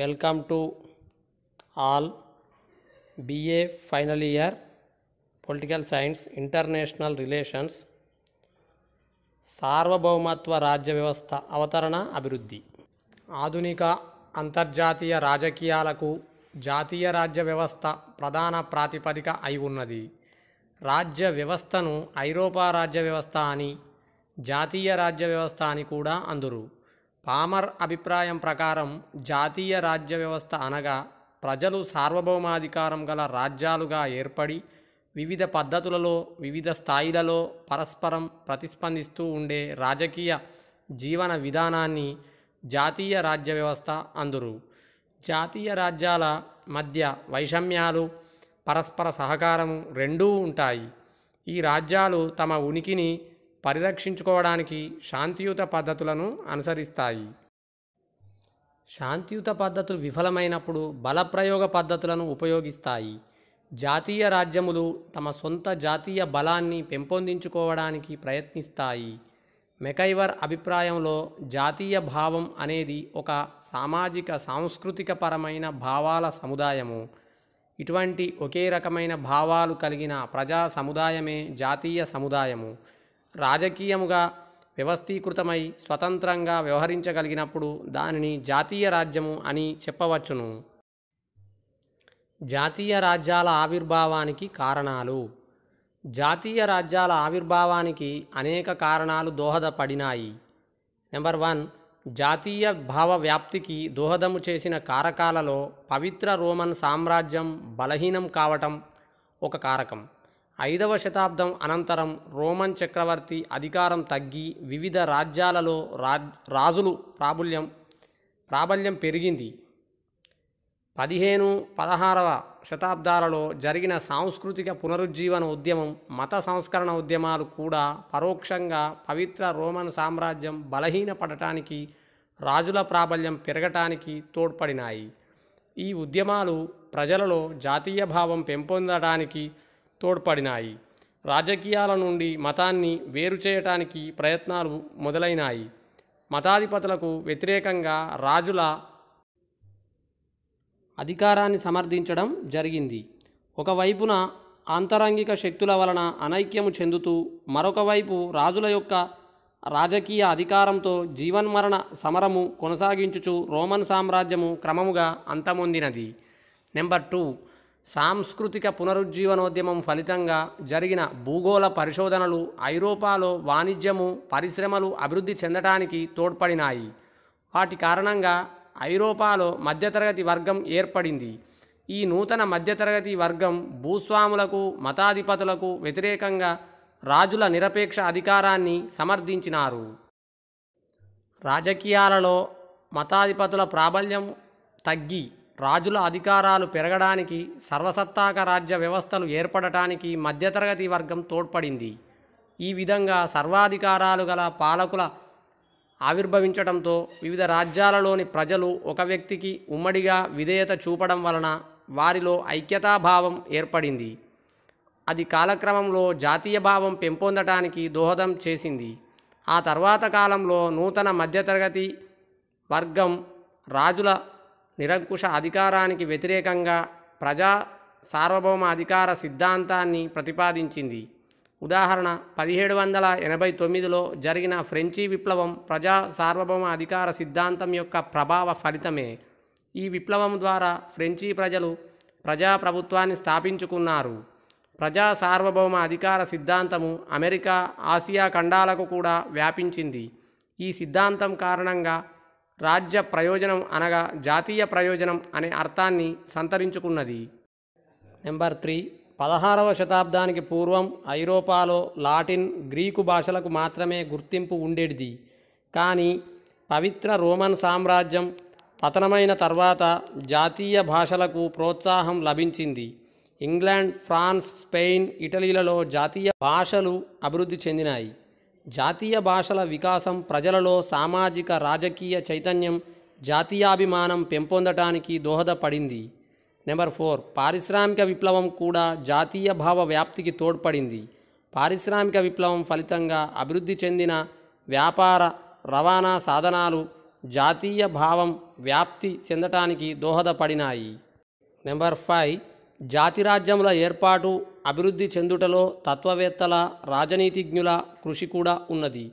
welcome to all BA final year political science international relations సార్వభౌమత్వ రాజ్య వ్యవస్థ అవతరణ అభివృద్ధి ఆధునిక అంతర్జాతీయ రాజకీయాలకు జాతీయ రాజ్య వ్యవస్థ ప్రధాన ప్రాతిపదిక అయి ఉన్నది రాజ్య వ్యవస్థను ఐరోపా రాజ్య వ్యవస్థ అని జాతీయ రాజ్య వ్యవస్థ అని కూడా అందరు పామర్ అభిప్రాయం ప్రకారం జాతీయ రాజ్య వ్యవస్థ అనగా ప్రజలు సార్వభౌమాధికారం గల రాజ్యాలుగా ఏర్పడి వివిధ పద్ధతులలో వివిధ స్థాయిలలో పరస్పరం ప్రతిస్పందిస్తూ ఉండే రాజకీయ జీవన విధానాన్ని జాతీయ రాజ్య వ్యవస్థ అందురు జాతీయ రాజ్యాల మధ్య వైషమ్యాలు పరస్పర సహకారం రెండూ ఉంటాయి ఈ రాజ్యాలు తమ ఉనికిని పరిరక్షించుకోవడానికి శాంతియుత పద్ధతులను అనుసరిస్తాయి శాంతియుత పద్ధతులు విఫలమైనప్పుడు బలప్రయోగ పద్ధతులను ఉపయోగిస్తాయి జాతీయ రాజ్యములు తమ సొంత జాతీయ బలాన్ని పెంపొందించుకోవడానికి ప్రయత్నిస్తాయి మెకైవర్ అభిప్రాయంలో జాతీయ భావం అనేది ఒక సామాజిక సాంస్కృతిక పరమైన భావాల సముదాయము ఇటువంటి ఒకే రకమైన భావాలు కలిగిన ప్రజా సముదాయమే జాతీయ సముదాయము రాజకీయముగా వ్యవస్థీకృతమై స్వతంత్రంగా వ్యవహరించగలిగినప్పుడు దానిని జాతీయ రాజ్యము అని చెప్పవచ్చును జాతీయ రాజ్యాల ఆవిర్భావానికి కారణాలు జాతీయ రాజ్యాల ఆవిర్భావానికి అనేక కారణాలు దోహదపడినాయి నెంబర్ వన్ జాతీయ భావ వ్యాప్తికి దోహదము చేసిన కారకాలలో పవిత్ర రోమన్ సామ్రాజ్యం బలహీనం కావటం ఒక కారకం ఐదవ శతాబ్దం అనంతరం రోమన్ చక్రవర్తి అధికారం తగ్గి వివిధ రాజ్యాలలో రాజులు ప్రాబల్యం ప్రాబల్యం పెరిగింది పదిహేను పదహారవ శతాబ్దాలలో జరిగిన సాంస్కృతిక పునరుజ్జీవన ఉద్యమం మత సంస్కరణ ఉద్యమాలు కూడా పరోక్షంగా పవిత్ర రోమన్ సామ్రాజ్యం బలహీనపడటానికి రాజుల ప్రాబల్యం పెరగటానికి తోడ్పడినాయి ఈ ఉద్యమాలు ప్రజలలో జాతీయ భావం పెంపొందడానికి తోడ్పడినాయి రాజకీయాల నుండి మతాన్ని వేరు చేయటానికి ప్రయత్నాలు మొదలైనాయి మతాధిపతులకు వ్యతిరేకంగా రాజుల అధికారాన్ని సమర్థించడం జరిగింది ఒకవైపున ఆంతరంగిక శక్తుల వలన అనైక్యము చెందుతూ మరొక వైపు రాజుల యొక్క రాజకీయ అధికారంతో జీవన్మరణ సమరము కొనసాగించుచు రోమన్ సామ్రాజ్యము క్రమముగా అంతమొందినది నెంబర్ టూ సాంస్కృతిక పునరుజ్జీవనోద్యమం ఫలితంగా జరిగిన భూగోళ పరిశోధనలు ఐరోపాలో వాణిజ్యము పరిశ్రమలు అభివృద్ధి చెందటానికి తోడ్పడినాయి వాటి కారణంగా ఐరోపాలో మధ్యతరగతి వర్గం ఏర్పడింది ఈ నూతన మధ్యతరగతి వర్గం భూస్వాములకు మతాధిపతులకు వ్యతిరేకంగా రాజుల నిరపేక్ష అధికారాన్ని సమర్థించినారు రాజకీయాలలో మతాధిపతుల ప్రాబల్యం తగ్గి రాజుల అధికారాలు పెరగడానికి సర్వసత్తాక రాజ్య వ్యవస్థలు ఏర్పడటానికి మధ్యతరగతి వర్గం తోడ్పడింది ఈ విధంగా సర్వాధికారాలు గల పాలకుల ఆవిర్భవించడంతో వివిధ రాజ్యాలలోని ప్రజలు ఒక వ్యక్తికి ఉమ్మడిగా విధేయత చూపడం వలన వారిలో ఐక్యతాభావం ఏర్పడింది అది కాలక్రమంలో జాతీయ భావం పెంపొందటానికి దోహదం చేసింది ఆ తర్వాత కాలంలో నూతన మధ్యతరగతి వర్గం రాజుల నిరంకుశ అధికారానికి వ్యతిరేకంగా ప్రజా సార్వభౌమ అధికార సిద్ధాంతాన్ని ప్రతిపాదించింది ఉదాహరణ పదిహేడు వందల ఎనభై తొమ్మిదిలో జరిగిన ఫ్రెంచి విప్లవం ప్రజా సార్వభౌమ అధికార సిద్ధాంతం యొక్క ప్రభావ ఫలితమే ఈ విప్లవం ద్వారా ఫ్రెంచి ప్రజలు ప్రజాప్రభుత్వాన్ని స్థాపించుకున్నారు ప్రజా సార్వభౌమ అధికార సిద్ధాంతము అమెరికా ఆసియా ఖండాలకు కూడా వ్యాపించింది ఈ సిద్ధాంతం కారణంగా రాజ్య ప్రయోజనం అనగా జాతీయ ప్రయోజనం అనే అర్థాన్ని సంతరించుకున్నది నెంబర్ త్రీ పదహారవ శతాబ్దానికి పూర్వం ఐరోపాలో లాటిన్ గ్రీకు భాషలకు మాత్రమే గుర్తింపు ఉండేది కానీ పవిత్ర రోమన్ సామ్రాజ్యం పతనమైన తర్వాత జాతీయ భాషలకు ప్రోత్సాహం లభించింది ఇంగ్లాండ్ ఫ్రాన్స్ స్పెయిన్ ఇటలీలలో జాతీయ భాషలు అభివృద్ధి చెందినాయి జాతీయ భాషల వికాసం ప్రజలలో సామాజిక రాజకీయ చైతన్యం జాతీయాభిమానం పెంపొందటానికి దోహదపడింది నెంబర్ ఫోర్ పారిశ్రామిక విప్లవం కూడా జాతీయ భావ వ్యాప్తికి తోడ్పడింది పారిశ్రామిక విప్లవం ఫలితంగా అభివృద్ధి చెందిన వ్యాపార రవాణా సాధనాలు జాతీయ భావం వ్యాప్తి చెందటానికి దోహదపడినాయి నెంబర్ ఫైవ్ జాతిరాజ్యముల ఏర్పాటు అభివృద్ధి చెందుటలో తత్వవేత్తల రాజనీతిజ్ఞుల కృషి కూడా ఉన్నది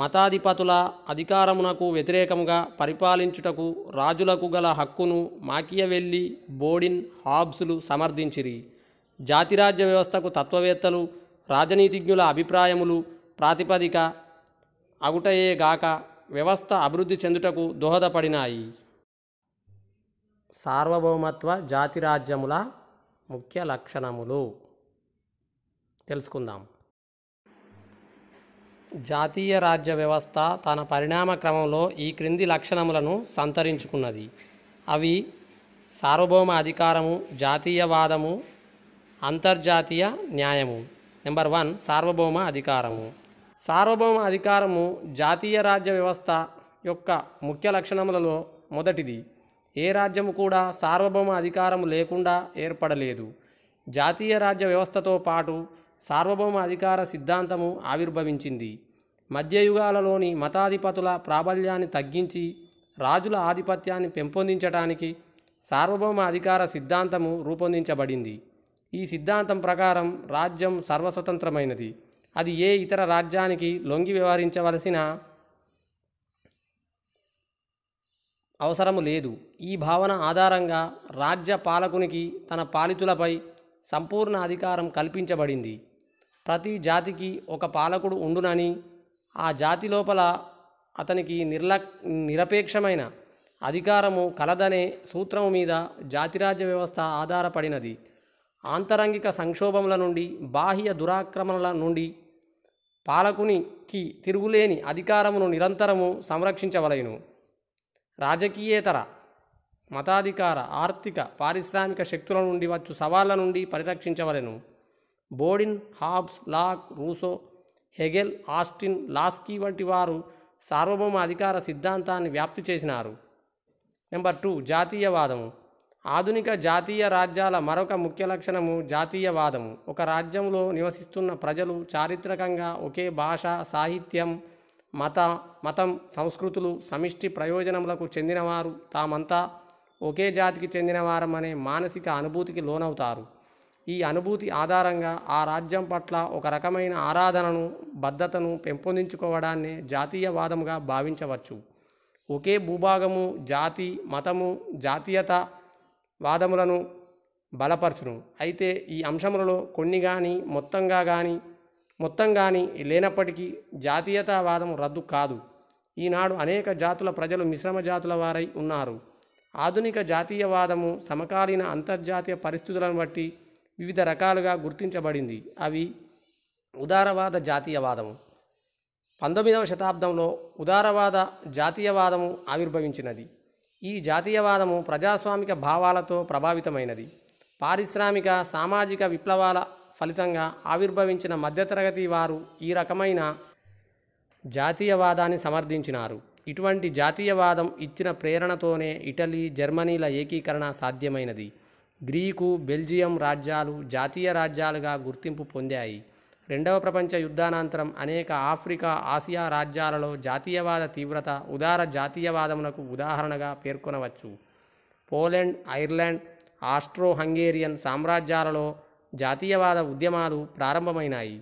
మతాధిపతుల అధికారమునకు వ్యతిరేకముగా పరిపాలించుటకు రాజులకు గల హక్కును మాకియవెల్లి బోడిన్ హాబ్స్లు సమర్థించిరి జాతిరాజ్య వ్యవస్థకు తత్వవేత్తలు రాజనీతిజ్ఞుల అభిప్రాయములు ప్రాతిపదిక అగుటయేగాక వ్యవస్థ అభివృద్ధి చెందుటకు దోహదపడినాయి సార్వభౌమత్వ జాతిరాజ్యముల ముఖ్య లక్షణములు తెలుసుకుందాం జాతీయ రాజ్య వ్యవస్థ తన పరిణామ క్రమంలో ఈ క్రింది లక్షణములను సంతరించుకున్నది అవి సార్వభౌమ అధికారము జాతీయవాదము అంతర్జాతీయ న్యాయము నెంబర్ వన్ సార్వభౌమ అధికారము సార్వభౌమ అధికారము జాతీయ రాజ్య వ్యవస్థ యొక్క ముఖ్య లక్షణములలో మొదటిది ఏ రాజ్యము కూడా సార్వభౌమ అధికారము లేకుండా ఏర్పడలేదు జాతీయ రాజ్య వ్యవస్థతో పాటు సార్వభౌమ అధికార సిద్ధాంతము ఆవిర్భవించింది మధ్యయుగాలలోని మతాధిపతుల ప్రాబల్యాన్ని తగ్గించి రాజుల ఆధిపత్యాన్ని పెంపొందించడానికి సార్వభౌమ అధికార సిద్ధాంతము రూపొందించబడింది ఈ సిద్ధాంతం ప్రకారం రాజ్యం సర్వస్వతంత్రమైనది అది ఏ ఇతర రాజ్యానికి లొంగి వ్యవహరించవలసిన అవసరము లేదు ఈ భావన ఆధారంగా రాజ్య పాలకునికి తన పాలితులపై సంపూర్ణ అధికారం కల్పించబడింది ప్రతి జాతికి ఒక పాలకుడు ఉండునని ఆ జాతి లోపల అతనికి నిర్ల నిరపేక్షమైన అధికారము కలదనే సూత్రము మీద జాతిరాజ్య వ్యవస్థ ఆధారపడినది ఆంతరంగిక సంక్షోభముల నుండి బాహ్య దురాక్రమణల నుండి పాలకునికి తిరుగులేని అధికారమును నిరంతరము సంరక్షించవలయను రాజకీయేతర మతాధికార ఆర్థిక పారిశ్రామిక శక్తుల నుండి వచ్చు సవాళ్ల నుండి పరిరక్షించవలను Bodin Hobbes Locke Rousseau Hegel Austin Laski వంటి వారు సార్వభౌమ అధికార సిద్ధాంతాన్ని వ్యాప్తి చేసినారు నెంబర్ టూ జాతీయవాదము ఆధునిక జాతీయ రాజ్యాల మరొక ముఖ్య లక్షణము జాతీయవాదము ఒక రాజ్యంలో నివసిస్తున్న ప్రజలు చారిత్రకంగా ఒకే భాష సాహిత్యం మత మతం సంస్కృతులు సమిష్టి ప్రయోజనములకు చెందినవారు తామంతా ఒకే జాతికి చెందినవారమనే మానసిక అనుభూతికి లోనవుతారు ఈ అనుభూతి ఆధారంగా ఆ రాజ్యం పట్ల ఒక రకమైన ఆరాధనను బద్ధతను పెంపొందించుకోవడాన్ని జాతీయవాదముగా భావించవచ్చు ఒకే భూభాగము జాతి మతము జాతీయత వాదములను బలపరచును అయితే ఈ అంశములలో కొన్ని కానీ మొత్తంగా కానీ మొత్తం కానీ లేనప్పటికీ జాతీయతావాదం రద్దు కాదు ఈనాడు అనేక జాతుల ప్రజలు మిశ్రమ జాతుల వారై ఉన్నారు ఆధునిక జాతీయవాదము సమకాలీన అంతర్జాతీయ పరిస్థితులను బట్టి వివిధ రకాలుగా గుర్తించబడింది అవి ఉదారవాద జాతీయవాదము పంతొమ్మిదవ శతాబ్దంలో ఉదారవాద జాతీయవాదము ఆవిర్భవించినది ఈ జాతీయవాదము ప్రజాస్వామిక భావాలతో ప్రభావితమైనది పారిశ్రామిక సామాజిక విప్లవాల ఫలితంగా ఆవిర్భవించిన మధ్యతరగతి వారు ఈ రకమైన జాతీయవాదాన్ని సమర్థించినారు ఇటువంటి జాతీయవాదం ఇచ్చిన ప్రేరణతోనే ఇటలీ జర్మనీల ఏకీకరణ సాధ్యమైనది గ్రీకు బెల్జియం రాజ్యాలు జాతీయ రాజ్యాలుగా గుర్తింపు పొందాయి రెండవ ప్రపంచ యుద్ధానంతరం అనేక ఆఫ్రికా ఆసియా రాజ్యాలలో జాతీయవాద తీవ్రత ఉదార జాతీయవాదమునకు ఉదాహరణగా పేర్కొనవచ్చు పోలెండ్ ఐర్లాండ్ ఆస్ట్రో హంగేరియన్ సామ్రాజ్యాలలో జాతీయవాద ఉద్యమాలు ప్రారంభమైనాయి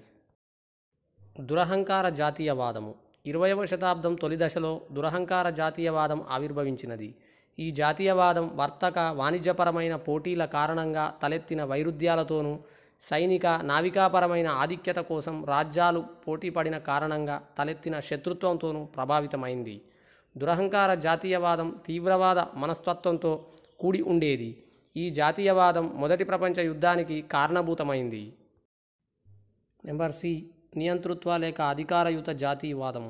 దురహంకార జాతీయవాదము ఇరవయవ శతాబ్దం తొలి దశలో దురహంకార జాతీయవాదం ఆవిర్భవించినది ఈ జాతీయవాదం వర్తక వాణిజ్యపరమైన పోటీల కారణంగా తలెత్తిన వైరుధ్యాలతోనూ సైనిక నావికాపరమైన ఆధిక్యత కోసం రాజ్యాలు పోటీపడిన కారణంగా తలెత్తిన శత్రుత్వంతోనూ ప్రభావితమైంది దురహంకార జాతీయవాదం తీవ్రవాద మనస్తత్వంతో కూడి ఉండేది ఈ జాతీయవాదం మొదటి ప్రపంచ యుద్ధానికి కారణభూతమైంది నెంబర్ సి నియంతృత్వ లేక అధికారయుత జాతీయవాదం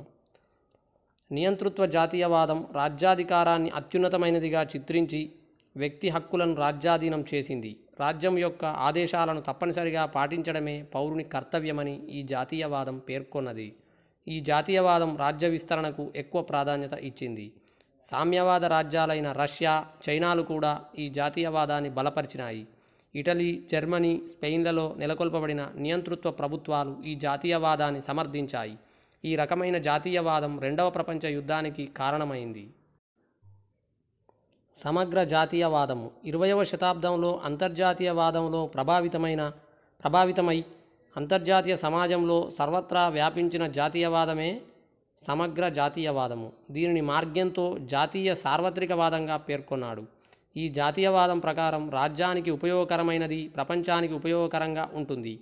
నియంతృత్వ జాతీయవాదం రాజ్యాధికారాన్ని అత్యున్నతమైనదిగా చిత్రించి వ్యక్తి హక్కులను రాజ్యాధీనం చేసింది రాజ్యం యొక్క ఆదేశాలను తప్పనిసరిగా పాటించడమే పౌరుని కర్తవ్యమని ఈ జాతీయవాదం పేర్కొన్నది ఈ జాతీయవాదం రాజ్య విస్తరణకు ఎక్కువ ప్రాధాన్యత ఇచ్చింది సామ్యవాద రాజ్యాలైన రష్యా చైనాలు కూడా ఈ జాతీయవాదాన్ని బలపరిచినాయి ఇటలీ జర్మనీ స్పెయిన్లలో నెలకొల్పబడిన నియంతృత్వ ప్రభుత్వాలు ఈ జాతీయవాదాన్ని సమర్థించాయి ఈ రకమైన జాతీయవాదం రెండవ ప్రపంచ యుద్ధానికి కారణమైంది సమగ్ర జాతీయవాదము ఇరవయవ శతాబ్దంలో అంతర్జాతీయవాదంలో ప్రభావితమైన ప్రభావితమై అంతర్జాతీయ సమాజంలో సర్వత్రా వ్యాపించిన జాతీయవాదమే సమగ్ర జాతీయవాదము దీనిని మార్గంతో జాతీయ సార్వత్రికవాదంగా పేర్కొన్నాడు ఈ జాతీయవాదం ప్రకారం రాజ్యానికి ఉపయోగకరమైనది ప్రపంచానికి ఉపయోగకరంగా ఉంటుంది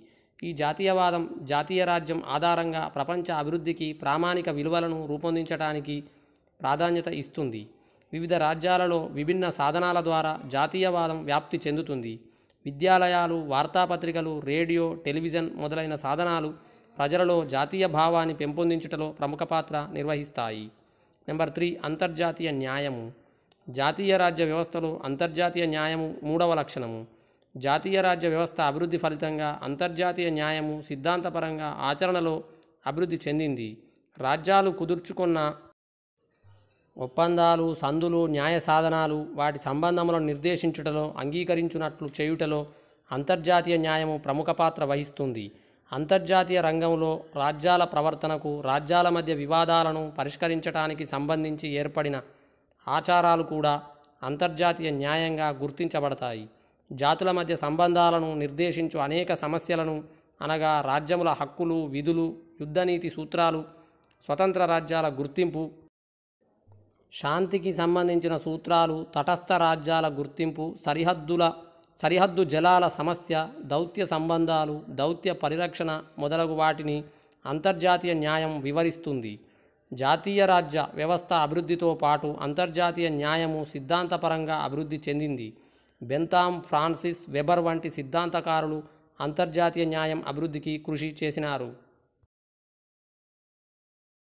ఈ జాతీయవాదం జాతీయ రాజ్యం ఆధారంగా ప్రపంచ అభివృద్ధికి ప్రామాణిక విలువలను రూపొందించడానికి ప్రాధాన్యత ఇస్తుంది వివిధ రాజ్యాలలో విభిన్న సాధనాల ద్వారా జాతీయవాదం వ్యాప్తి చెందుతుంది విద్యాలయాలు వార్తాపత్రికలు రేడియో టెలివిజన్ మొదలైన సాధనాలు ప్రజలలో జాతీయ భావాన్ని పెంపొందించుటలో ప్రముఖ పాత్ర నిర్వహిస్తాయి నెంబర్ త్రీ అంతర్జాతీయ న్యాయము జాతీయ రాజ్య వ్యవస్థలో అంతర్జాతీయ న్యాయము మూడవ లక్షణము జాతీయ రాజ్య వ్యవస్థ అభివృద్ధి ఫలితంగా అంతర్జాతీయ న్యాయము సిద్ధాంతపరంగా ఆచరణలో అభివృద్ధి చెందింది రాజ్యాలు కుదుర్చుకున్న ఒప్పందాలు సందులు న్యాయ సాధనాలు వాటి సంబంధములను నిర్దేశించుటలో అంగీకరించునట్లు చేయుటలో అంతర్జాతీయ న్యాయము ప్రముఖ పాత్ర వహిస్తుంది అంతర్జాతీయ రంగంలో రాజ్యాల ప్రవర్తనకు రాజ్యాల మధ్య వివాదాలను పరిష్కరించడానికి సంబంధించి ఏర్పడిన ఆచారాలు కూడా అంతర్జాతీయ న్యాయంగా గుర్తించబడతాయి జాతుల మధ్య సంబంధాలను నిర్దేశించు అనేక సమస్యలను అనగా రాజ్యముల హక్కులు విధులు యుద్ధనీతి సూత్రాలు స్వతంత్ర రాజ్యాల గుర్తింపు శాంతికి సంబంధించిన సూత్రాలు తటస్థ రాజ్యాల గుర్తింపు సరిహద్దుల సరిహద్దు జలాల సమస్య దౌత్య సంబంధాలు దౌత్య పరిరక్షణ మొదలగు వాటిని అంతర్జాతీయ న్యాయం వివరిస్తుంది జాతీయ రాజ్య వ్యవస్థ అభివృద్ధితో పాటు అంతర్జాతీయ న్యాయము సిద్ధాంతపరంగా అభివృద్ధి చెందింది బెంతామ్ ఫ్రాన్సిస్ వెబర్ వంటి సిద్ధాంతకారులు అంతర్జాతీయ న్యాయం అభివృద్ధికి కృషి చేసినారు